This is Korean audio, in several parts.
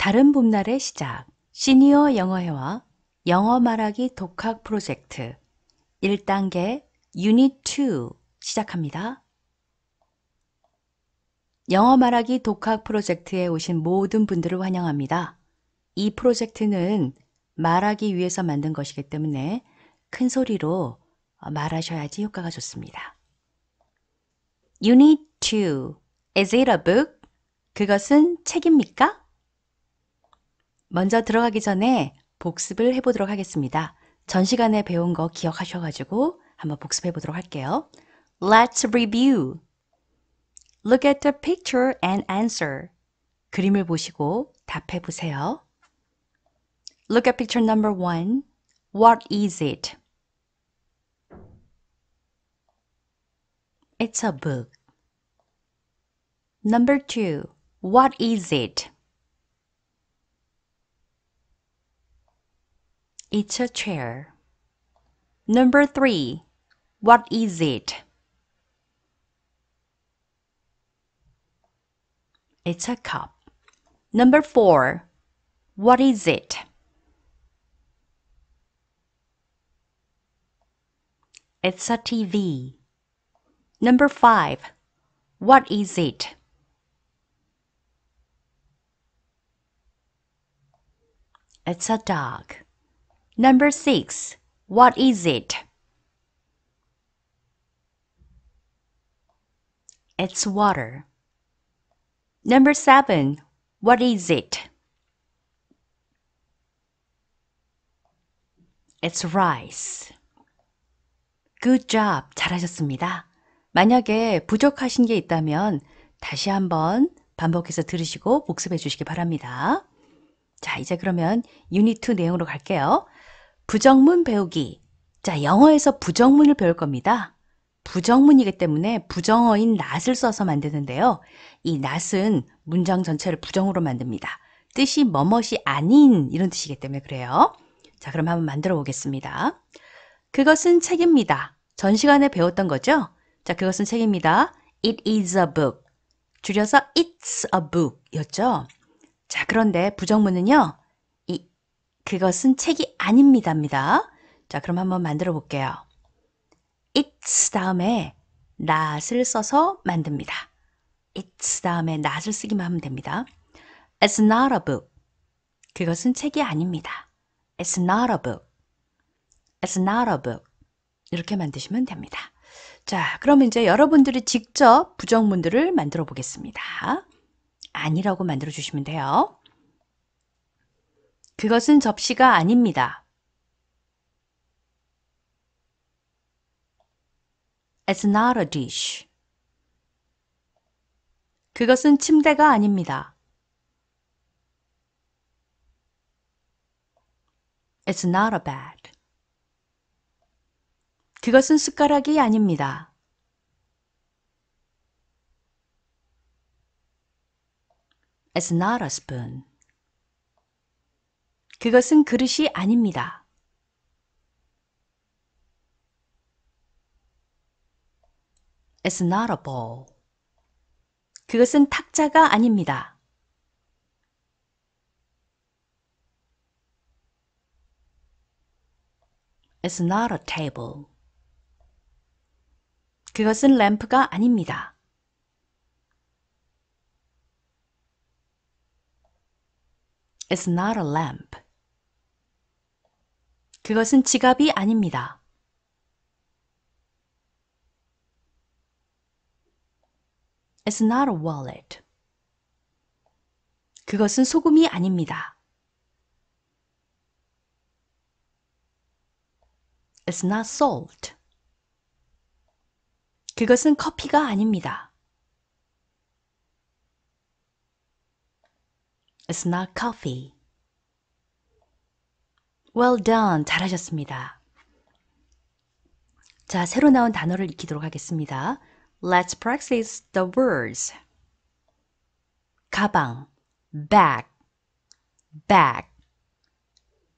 다른 봄날의 시작 시니어 영어회화 영어 말하기 독학 프로젝트 1단계 유닛 2 시작합니다. 영어 말하기 독학 프로젝트에 오신 모든 분들을 환영합니다. 이 프로젝트는 말하기 위해서 만든 것이기 때문에 큰 소리로 말하셔야지 효과가 좋습니다. 유닛 2 Is it a book? 그것은 책입니까? 먼저 들어가기 전에 복습을 해보도록 하겠습니다. 전 시간에 배운 거 기억하셔가지고 한번 복습해 보도록 할게요. Let's review. Look at the picture and answer. 그림을 보시고 답해 보세요. Look at picture number one. What is it? It's a book. Number two. What is it? It's a chair. Number three. What is it? It's a cup. Number four. What is it? It's a TV. Number five. What is it? It's a dog. Number 6. What is it? It's water. Number 7. What is it? It's rice. Good job. 잘하셨습니다. 만약에 부족하신 게 있다면 다시 한번 반복해서 들으시고 복습해 주시기 바랍니다. 자, 이제 그러면 유닛 2 내용으로 갈게요. 부정문 배우기. 자, 영어에서 부정문을 배울 겁니다. 부정문이기 때문에 부정어인 not을 써서 만드는데요. 이 not은 문장 전체를 부정으로 만듭니다. 뜻이 뭐뭇이 아닌 이런 뜻이기 때문에 그래요. 자, 그럼 한번 만들어 보겠습니다. 그것은 책입니다. 전 시간에 배웠던 거죠? 자, 그것은 책입니다. It is a book. 줄여서 it's a book 였죠? 자, 그런데 부정문은요. 그것은 책이 아닙니다입니다. 자, 그럼 한번 만들어 볼게요. it's 다음에 not을 써서 만듭니다. it's 다음에 not을 쓰기만 하면 됩니다. it's not a book. 그것은 책이 아닙니다. it's not a book. it's not a book. 이렇게 만드시면 됩니다. 자, 그럼 이제 여러분들이 직접 부정문들을 만들어 보겠습니다. 아니라고 만들어 주시면 돼요. 그것은 접시가 아닙니다. It's not a dish. 그것은 침대가 아닙니다. It's not a bed. 그것은 숟가락이 아닙니다. It's not a spoon. 그것은 그릇이 아닙니다. It's not a ball. 그것은 탁자가 아닙니다. It's not a table. 그것은 램프가 아닙니다. It's not a lamp. 그것은 지갑이 아닙니다. It's not a wallet. 그것은 소금이 아닙니다. It's not salt. 그것은 커피가 아닙니다. It's not coffee. Well done. 잘하셨습니다. 자, 새로 나온 단어를 익히도록 하겠습니다. Let's practice the words. 가방, bag, bag,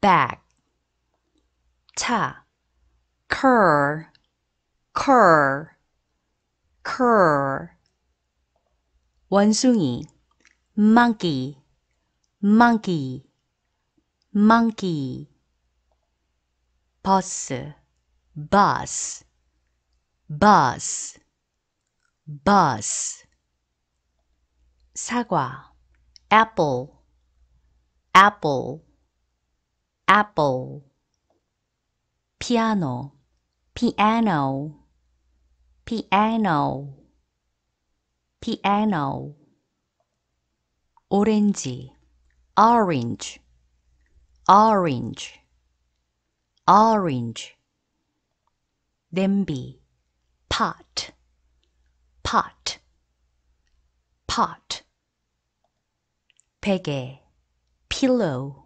bag. 차, cur, cur, cur. 원숭이, monkey, monkey, monkey. bus, bus, bus, bus. 사과, apple, apple, apple. piano, piano, piano, piano. 오렌지, orange, orange orange Dembi, pot, pot, pot. Pege, pillow,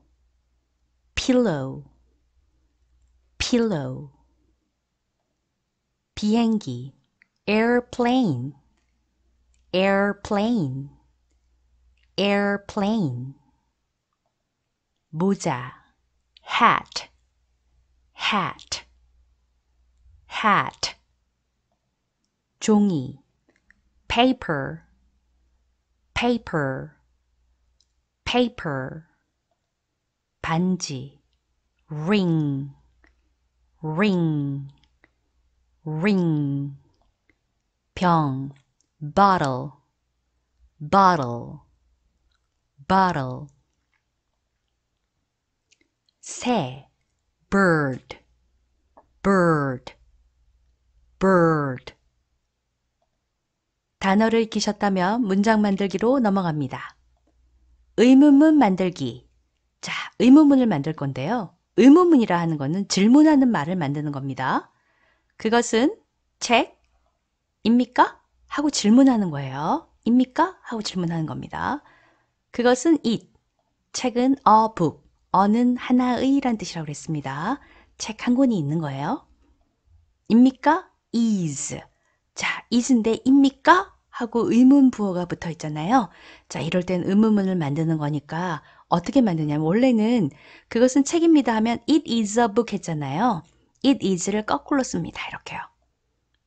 pillow, pillow. Piengi, airplane, airplane, airplane. Buza, hat hat hat 종이 paper paper paper 반지 ring ring ring 병 bottle bottle bottle 새 bird, bird, bird. 단어를 익히셨다면 문장 만들기로 넘어갑니다. 의문문 만들기. 자, 의문문을 만들 건데요. 의문문이라 하는 것은 질문하는 말을 만드는 겁니다. 그것은 책입니까? 하고 질문하는 거예요. 입니까? 하고 질문하는 겁니다. 그것은 it. 책은 a book. 어는 하나의란 뜻이라고 그랬습니다. 책 한 권이 있는 거예요. 입니까? is. 자, is인데 입니까? 하고 의문 부호가 붙어 있잖아요. 자, 이럴 땐 의문문을 만드는 거니까 어떻게 만드냐면 원래는 그것은 책입니다 하면 it is a book 했잖아요. it is를 거꾸로 씁니다. 이렇게요.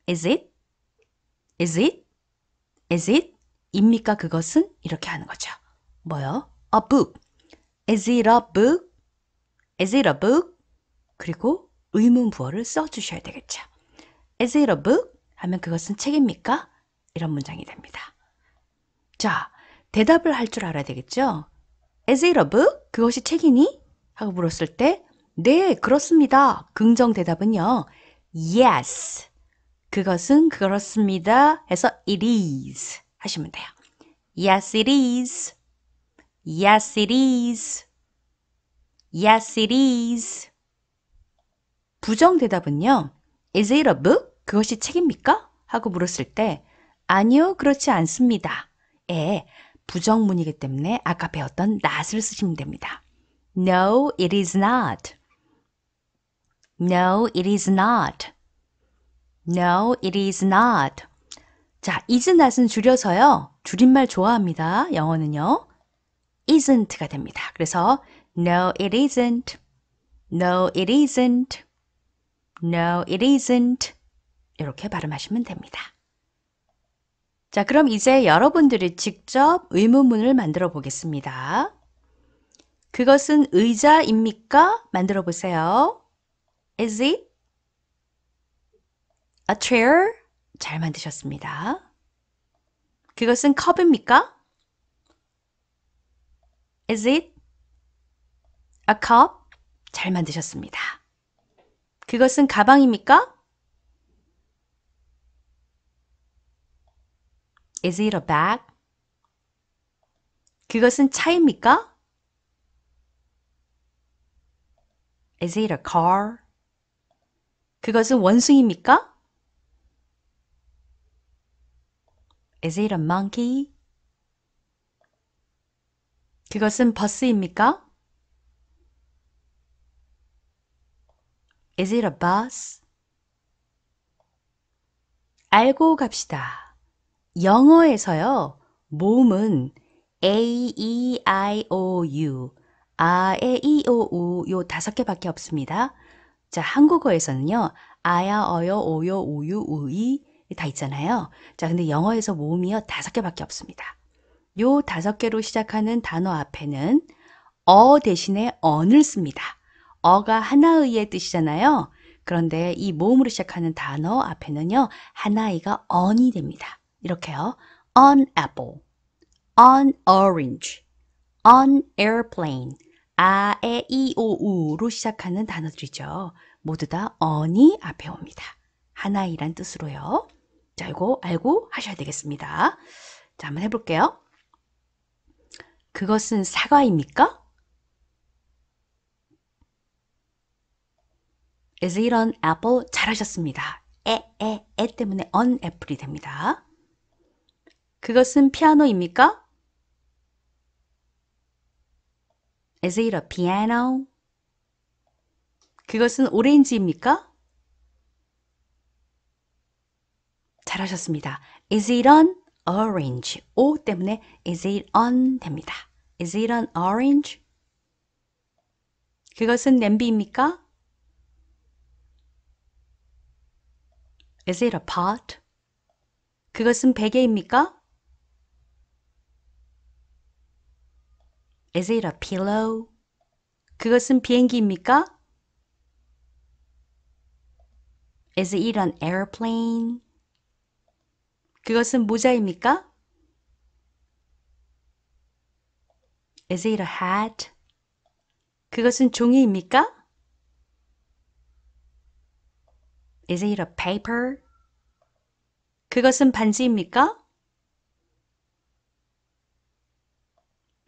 is it? is it? is it? 입니까 그것은? 이렇게 하는 거죠. 뭐요? a book. Is it a book? Is it a book? 그리고 의문부호를 써주셔야 되겠죠. Is it a book? 하면 그것은 책입니까? 이런 문장이 됩니다. 자, 대답을 할 줄 알아야 되겠죠. Is it a book? 그것이 책이니? 하고 물었을 때 네, 그렇습니다. 긍정 대답은요. Yes. 그것은 그렇습니다. 해서 it is 하시면 돼요. Yes, it is. Yes, it is. Yes, it is. 부정 대답은요. Is it a book? 그것이 책입니까? 하고 물었을 때 아니요, 그렇지 않습니다. 에 부정문이기 때문에 아까 배웠던 not을 쓰시면 됩니다. No, it is not. No, it is not. No, it is not. 자, is not은 줄여서요. 줄임말 좋아합니다. 영어는요. isn't가 됩니다. 그래서 no it isn't. no it isn't. no it isn't. 이렇게 발음하시면 됩니다. 자, 그럼 이제 여러분들이 직접 의문문을 만들어 보겠습니다. 그것은 의자입니까? 만들어 보세요. Is it a chair? 잘 만드셨습니다. 그것은 컵입니까? Is it a cup? 잘 만드셨습니다. 그것은 가방입니까? Is it a bag? 그것은 차입니까? Is it a car? 그것은 원숭이입니까? Is it a monkey? 그것은 버스입니까? Is it a bus? 알고 갑시다. 영어에서요. 모음은 A, E, I, O, U, 아, 에, 이, 오, 우, 요 다섯 개밖에 없습니다. 자, 한국어에서는요. 아야, 어여, 오요, 우유, 우이 다 있잖아요. 자, 근데 영어에서 모음이요. 다섯 개밖에 없습니다. 요 다섯 개로 시작하는 단어 앞에는 어 대신에 언을 씁니다. 어가 하나의의 뜻이잖아요. 그런데 이 모음으로 시작하는 단어 앞에는요. 하나의가 언이 됩니다. 이렇게요. on apple, on orange, on airplane, 아, 에, 이, 오, 우로 시작하는 단어들이죠. 모두 다 언이 앞에 옵니다. 하나이란 뜻으로요. 자, 이거 알고 하셔야 되겠습니다. 자, 한번 해볼게요. 그것은 사과입니까? Is it an apple? 잘하셨습니다. 에, 에, 에 때문에 on apple이 됩니다. 그것은 피아노입니까? Is it a piano? 그것은 오렌지입니까? 잘하셨습니다. Is it an orange. O 때문에 is it on 됩니다. Is it an orange? 그것은 냄비입니까? Is it a pot? 그것은 베개입니까? Is it a pillow? 그것은 비행기입니까? Is it an airplane? 그것은 모자입니까? Is it a hat? 그것은 종이입니까? Is it a paper? 그것은 반지입니까?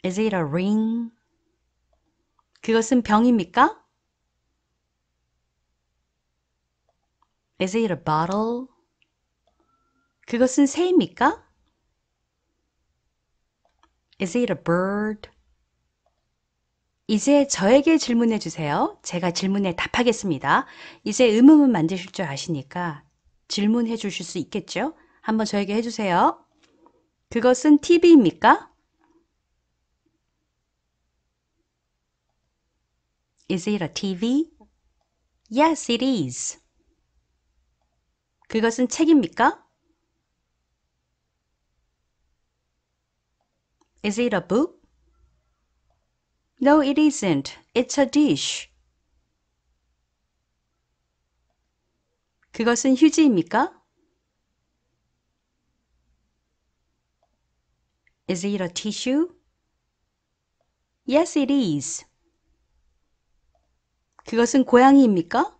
Is it a ring? 그것은 병입니까? Is it a bottle? 그것은 새입니까? Is it a bird? 이제 저에게 질문해 주세요. 제가 질문에 답하겠습니다. 이제 의문문 만드실 줄 아시니까 질문해 주실 수 있겠죠? 한번 저에게 해주세요. 그것은 TV입니까? Is it a TV? Yes, it is. 그것은 책입니까? Is it a book? No, it isn't. It's a dish. 그것은 휴지입니까? Is it a tissue? Yes, it is. 그것은 고양이입니까?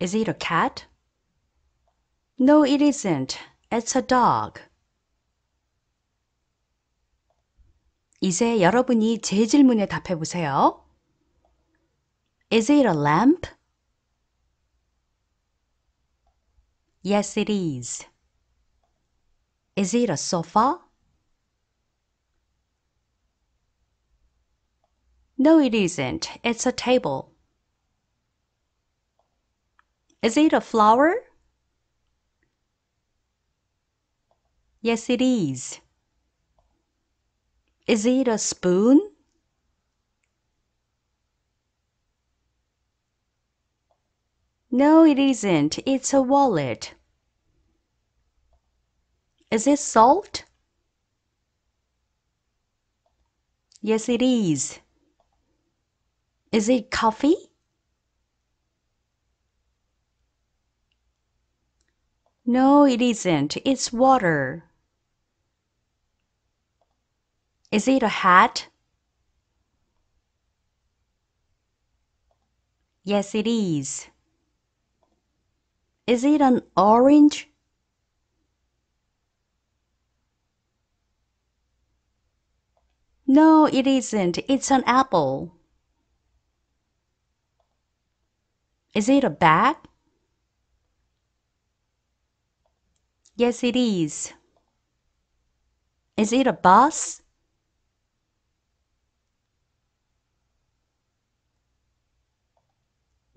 Is it a cat? No, it isn't. It's a dog. 이제 여러분이 제 질문에 답해 보세요. Is it a lamp? Yes, it is. Is it a sofa? No, it isn't. It's a table. Is it a flower? Yes, it is. Is it a spoon? No, it isn't. It's a wallet. Is it salt? Yes, it is. Is it coffee? No, it isn't. It's water. Is it a hat? Yes, it is. Is it an orange? No, it isn't. It's an apple. Is it a bag? Yes, it is. Is it a bus?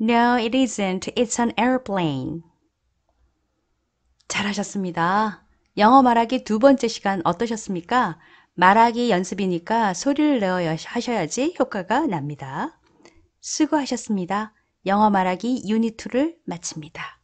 No, it isn't. It's an airplane. 잘하셨습니다. 영어 말하기 두 번째 시간 어떠셨습니까? 말하기 연습이니까 소리를 내어 하셔야지 효과가 납니다. 수고하셨습니다. 영어 말하기 유니 2를 마칩니다.